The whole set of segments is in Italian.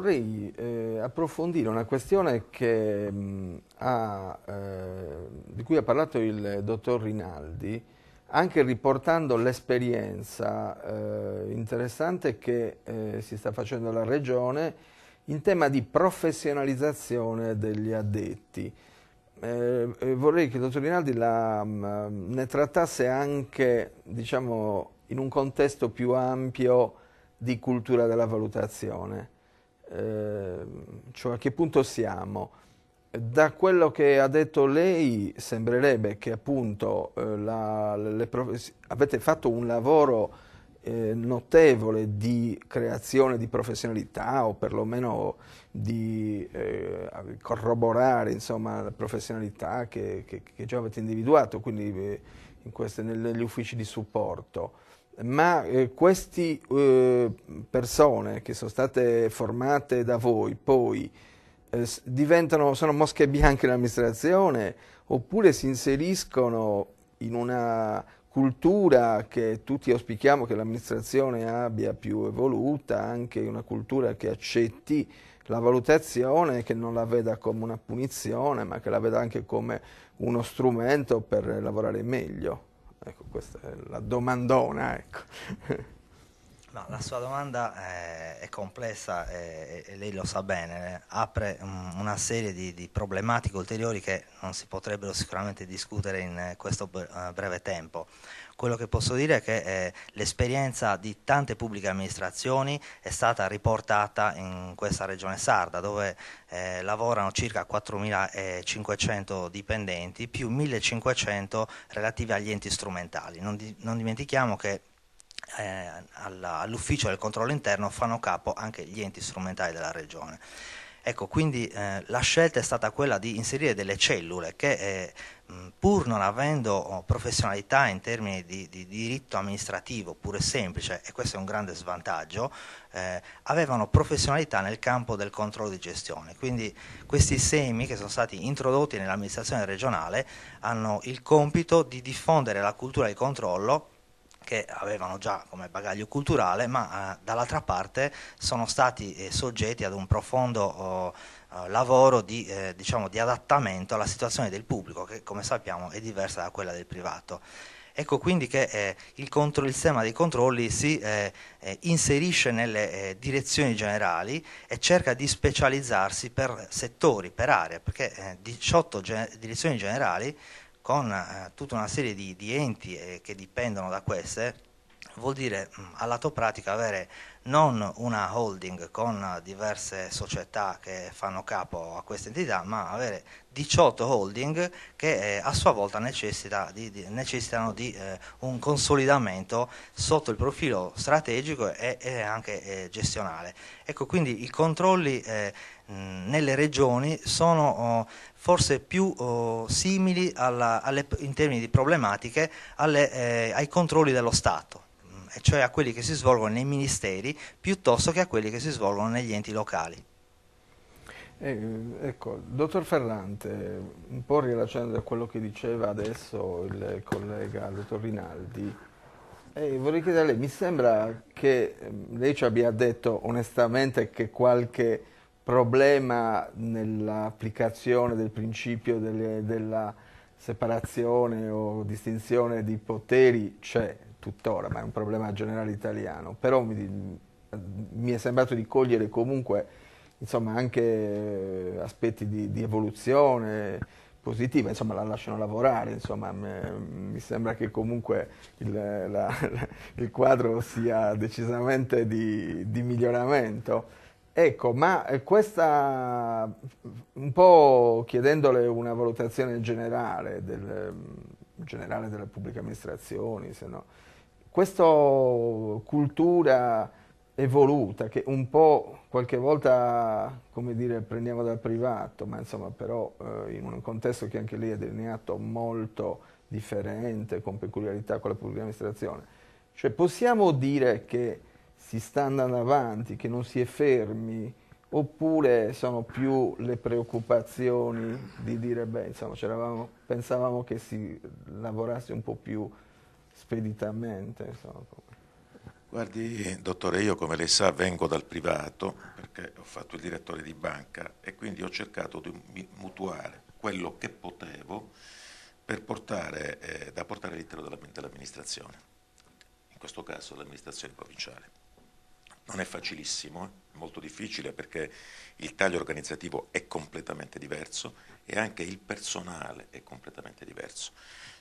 vorrei eh, approfondire una questione che, mh, mm, ha, eh, di cui ha parlato il dottor Rinaldi, anche riportando l'esperienza eh, interessante che eh, si sta facendo alla Regione in tema di professionalizzazione degli addetti. Eh, eh, vorrei che il dottor Rinaldi la, mh, mm, ne trattasse anche diciamo, in un contesto più ampio di cultura della valutazione. Ehm, cioè a che punto siamo? Da quello che ha detto lei sembrerebbe che appunto eh, la, avete fatto un lavoro eh, notevole di creazione di professionalità o perlomeno di eh, corroborare insomma, la professionalità che, che, che, già avete individuato, quindi eh, queste, negli uffici di supporto, ma eh, queste eh, persone che sono state formate da voi poi eh, sono mosche bianche nell'amministrazione oppure si inseriscono in una cultura che tutti auspichiamo che l'amministrazione abbia più evoluta, anche una cultura che accetti la valutazione che non la veda come una punizione, ma che la veda anche come uno strumento per lavorare meglio. Ecco, questa è la domandona. Ecco. No, la sua domanda è, eh, è complessa e, e, lei lo sa bene, eh. apre mm, una serie di, di, problematiche ulteriori che non si potrebbero sicuramente discutere in eh, questo breve tempo. Quello che posso dire è che eh, l'esperienza di tante pubbliche amministrazioni è stata riportata in questa regione sarda dove eh, lavorano circa 4.500 dipendenti più 1.500 relativi agli enti strumentali. Non, di, non dimentichiamo che eh, all'ufficio del controllo interno fanno capo anche gli enti strumentali della regione. Ecco, quindi eh, la scelta è stata quella di inserire delle cellule che eh, pur non avendo oh, professionalità in termini di, di, diritto amministrativo pure semplice, e questo è un grande svantaggio, eh, avevano professionalità nel campo del controllo di gestione. Quindi questi semi che sono stati introdotti nell'amministrazione regionale hanno il compito di diffondere la cultura di controllo che avevano già come bagaglio culturale, ma eh, dall'altra parte sono stati eh, soggetti ad un profondo oh, eh, lavoro di, eh, diciamo, di, adattamento alla situazione del pubblico, che come sappiamo è diversa da quella del privato. Ecco quindi che eh, il, contro, il, sistema dei controlli si eh, inserisce nelle direzioni generali e cerca di specializzarsi per settori, per aree, perché 18 ge direzioni generali con eh, tutta una serie di, di enti eh, che dipendono da queste, vuol dire mh, a lato pratico avere non una holding con diverse società che fanno capo a questa entità, ma avere 18 holding che eh, a sua volta necessita di, di, necessitano di eh, un consolidamento sotto il profilo strategico e, e anche eh, gestionale. Ecco, quindi i controlli eh, eh, nelle regioni sono oh, forse più oh, simili alla, alle, in termini di problematiche alle, eh, ai controlli dello Stato mm, cioè a quelli che si svolgono nei ministeri piuttosto che a quelli che si svolgono negli enti locali. Eh, ecco, dottor Ferrante, un po' rilasciando a quello che diceva adesso il collega dottor Rinaldi, eh, vorrei chiedere a lei, mi sembra che ehm, lei ci abbia detto onestamente che qualche problema nell'applicazione del principio delle, della separazione o distinzione di poteri c'è tuttora, ma è un problema generale italiano, però mi, mi è sembrato di cogliere comunque insomma, anche eh, aspetti di, di evoluzione positiva, insomma la lasciano lavorare, insomma me, mi sembra che comunque il, la, il quadro sia decisamente di, di miglioramento. Ecco, ma eh, questa, un po' chiedendole una valutazione generale, del, mm, generale delle pubbliche amministrazioni, se no, questa cultura evoluta che un po' qualche volta, come dire, prendiamo dal privato, ma insomma però eh, in un contesto che anche lì è delineato molto differente, con peculiarità con la pubblica amministrazione. Cioè possiamo dire che si sta andando avanti, che non si è fermi, oppure sono più le preoccupazioni di dire, beh, insomma, pensavamo che si lavorasse un po' più speditamente. Insomma. Guardi, dottore, io come lei sa vengo dal privato perché ho fatto il direttore di banca e quindi ho cercato di mutuare quello che potevo per portare, eh, da portare all'interno dell'amministrazione, in questo caso dell'amministrazione provinciale. Non è facilissimo, eh, è molto difficile perché il taglio organizzativo è completamente diverso e anche il personale è completamente diverso.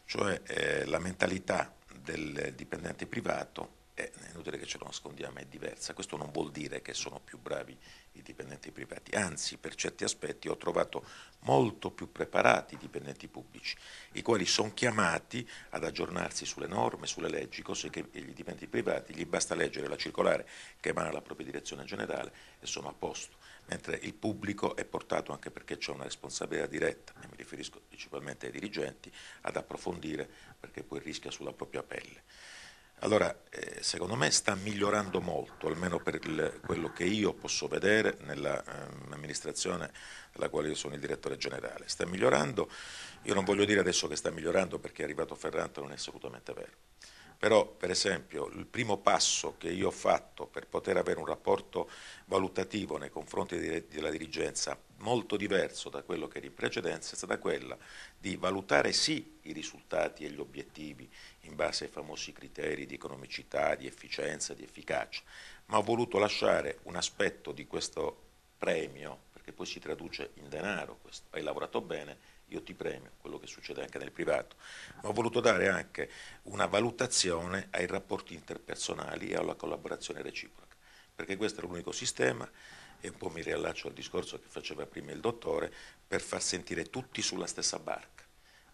Cioè eh, la mentalità del dipendente privato eh, è inutile che ce lo nascondiamo, è diversa. Questo non vuol dire che sono più bravi i dipendenti privati, anzi per certi aspetti ho trovato molto più preparati i dipendenti pubblici, i quali sono chiamati ad aggiornarsi sulle norme, sulle leggi, cose che gli dipendenti privati gli basta leggere la circolare che emana la propria direzione generale e sono a posto, mentre il pubblico è portato anche perché c'è una responsabilità diretta, e mi riferisco principalmente ai dirigenti, ad approfondire perché poi rischia sulla propria pelle. Allora, eh, secondo me sta migliorando molto, almeno per il, quello che io posso vedere nell'amministrazione ehm, eh, della quale io sono il direttore generale. Sta migliorando, io non voglio dire adesso che sta migliorando perché è arrivato Ferrante, non è assolutamente vero però per esempio il primo passo che io ho fatto per poter avere un rapporto valutativo nei confronti di, della dirigenza molto diverso da quello che era in precedenza è stata quella di valutare sì i risultati e gli obiettivi in base ai famosi criteri di economicità, di efficienza, di efficacia, ma ho voluto lasciare un aspetto di questo premio, perché poi si traduce in denaro questo, hai lavorato bene, io ti premio, quello che succede anche nel privato, ma ho voluto dare anche una valutazione ai rapporti interpersonali e alla collaborazione reciproca, perché questo è l'unico sistema e un po' mi riallaccio al discorso che faceva prima il dottore, per far sentire tutti sulla stessa barca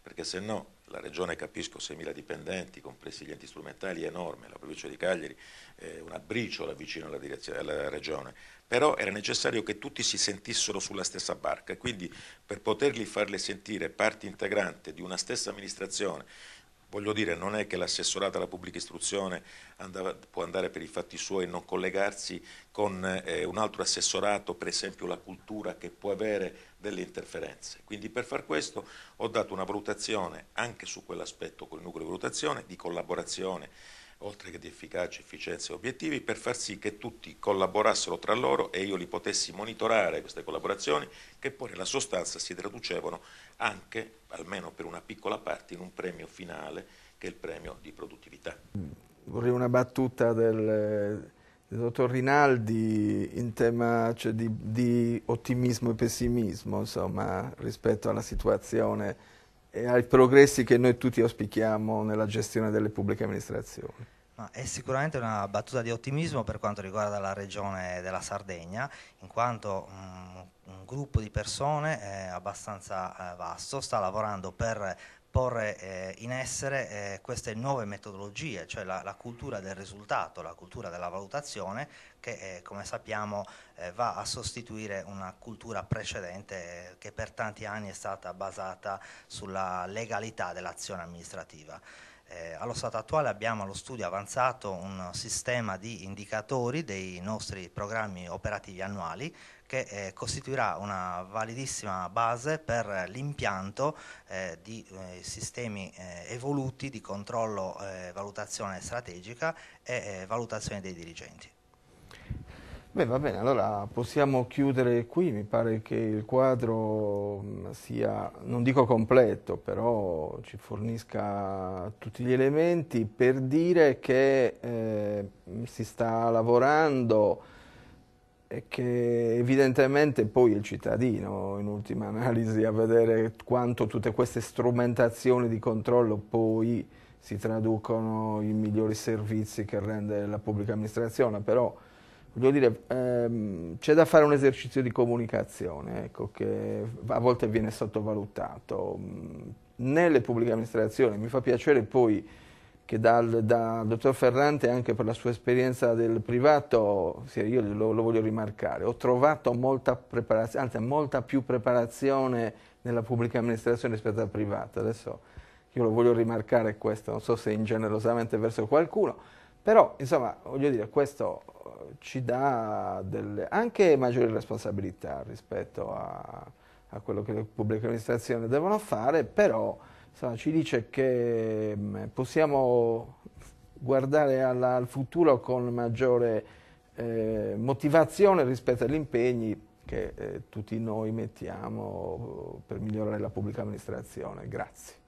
perché se no la regione capisco 6.000 dipendenti, compresi gli enti strumentali, è enorme, la provincia di Cagliari è una briciola vicino alla, alla, regione, però era necessario che tutti si sentissero sulla stessa barca, quindi per poterli farle sentire parte integrante di una stessa amministrazione Voglio dire, non è che l'assessorato alla pubblica istruzione andava, può andare per i fatti suoi e non collegarsi con eh, un altro assessorato, per esempio la cultura, che può avere delle interferenze. Quindi per far questo ho dato una valutazione anche su quell'aspetto con il nucleo di valutazione, di collaborazione oltre che di efficacia, efficienza e obiettivi, per far sì che tutti collaborassero tra loro e io li potessi monitorare queste collaborazioni che poi nella sostanza si traducevano anche, almeno per una piccola parte, in un premio finale che è il premio di produttività. Vorrei una battuta del, del dottor Rinaldi in tema cioè, di, di ottimismo e pessimismo insomma, rispetto alla situazione e ai progressi che noi tutti auspichiamo nella gestione delle pubbliche amministrazioni. No, è sicuramente una battuta di ottimismo per quanto riguarda la regione della Sardegna, in quanto mh, mm, gruppo di persone abbastanza eh, vasto, sta lavorando per porre eh, in essere eh, queste nuove metodologie, cioè la, la, cultura del risultato, la cultura della valutazione che come sappiamo va a sostituire una cultura precedente che per tanti anni è stata basata sulla legalità dell'azione amministrativa. Eh, allo stato attuale abbiamo allo studio avanzato un sistema di indicatori dei nostri programmi operativi annuali che eh, costituirà una validissima base per l'impianto eh, di eh, sistemi eh, evoluti di controllo, eh, valutazione strategica e eh, valutazione dei dirigenti. Beh, va bene, allora possiamo chiudere qui, mi pare che il quadro mm, sia, non dico completo, però ci fornisca tutti gli elementi per dire che si sta lavorando che evidentemente poi il cittadino, in ultima analisi, a vedere quanto tutte queste strumentazioni di controllo poi si traducono in migliori servizi che rende la pubblica amministrazione, però voglio dire, ehm, c'è da fare un esercizio di comunicazione ecco, che a volte viene sottovalutato. Nelle pubbliche amministrazioni mi fa piacere poi che dal, dal, dottor Ferrante, anche per la sua esperienza del privato, io lo, lo voglio rimarcare, ho trovato molta preparazione, anzi molta più preparazione nella pubblica amministrazione rispetto al privato. Adesso io lo voglio rimarcare questo, non so se ingenerosamente verso qualcuno, però insomma voglio dire questo eh, ci dà delle, anche maggiori responsabilità rispetto a, a quello che le pubbliche amministrazioni devono fare, però ci dice che mm, possiamo guardare alla, al futuro con maggiore eh, motivazione rispetto agli impegni che eh, tutti noi mettiamo eh, per migliorare la pubblica amministrazione. Grazie.